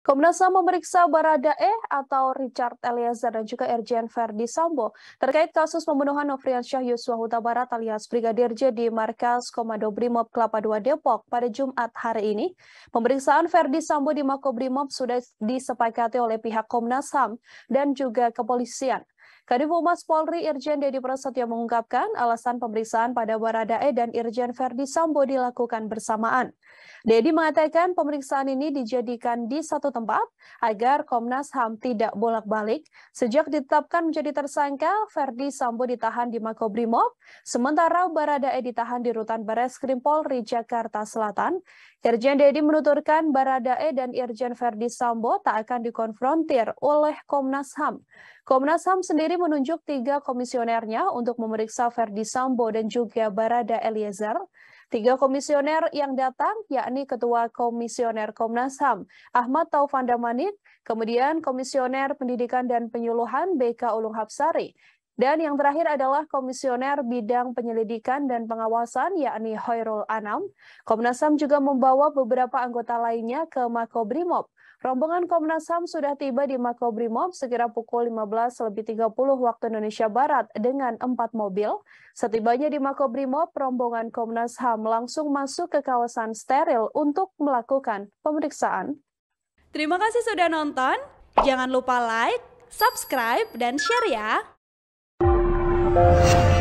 Komnas HAM memeriksa Barada Baradae atau Richard Eliezer dan juga Erjen Ferdi Sambo terkait kasus pembunuhan Nofrian Syah Yusua Huta Barat alias Brigadir J di markas Komando Brimob Kelapa II Depok pada Jumat hari ini. Pemeriksaan Ferdi Sambo di Makobrimob sudah disepakati oleh pihak Komnas HAM dan juga kepolisian. Kadif Humas Polri Irjen Dedi Prasetyo mengungkapkan alasan pemeriksaan pada Baradae dan Irjen Verdi Sambo dilakukan bersamaan. Dedi mengatakan pemeriksaan ini dijadikan di satu tempat agar Komnas HAM tidak bolak-balik. Sejak ditetapkan menjadi tersangka, Verdi Sambo ditahan di Makobrimob, sementara Baradae ditahan di Rutan Bareskrim Polri Jakarta Selatan. Irjen Dedi menuturkan Baradae dan Irjen Verdi Sambo tak akan dikonfrontir oleh Komnas HAM. Komnas HAM sendiri sendiri menunjuk tiga komisionernya untuk memeriksa Verdi Sambo dan juga Barada Eliezer. Tiga komisioner yang datang yakni Ketua Komisioner Komnas HAM Ahmad Taufan Damanik, kemudian Komisioner Pendidikan dan Penyuluhan BK Ulung Hapsari, dan yang terakhir adalah Komisioner Bidang Penyelidikan dan Pengawasan yakni Hoirul Anam. Komnas HAM juga membawa beberapa anggota lainnya ke Makobrimob. Rombongan Komnas HAM sudah tiba di Makobrimob sekira pukul 15.30 waktu Indonesia Barat dengan empat mobil. Setibanya di Makobrimob, rombongan Komnas HAM langsung masuk ke kawasan steril untuk melakukan pemeriksaan. Terima kasih sudah nonton. Jangan lupa like, subscribe, dan share ya. Thank you.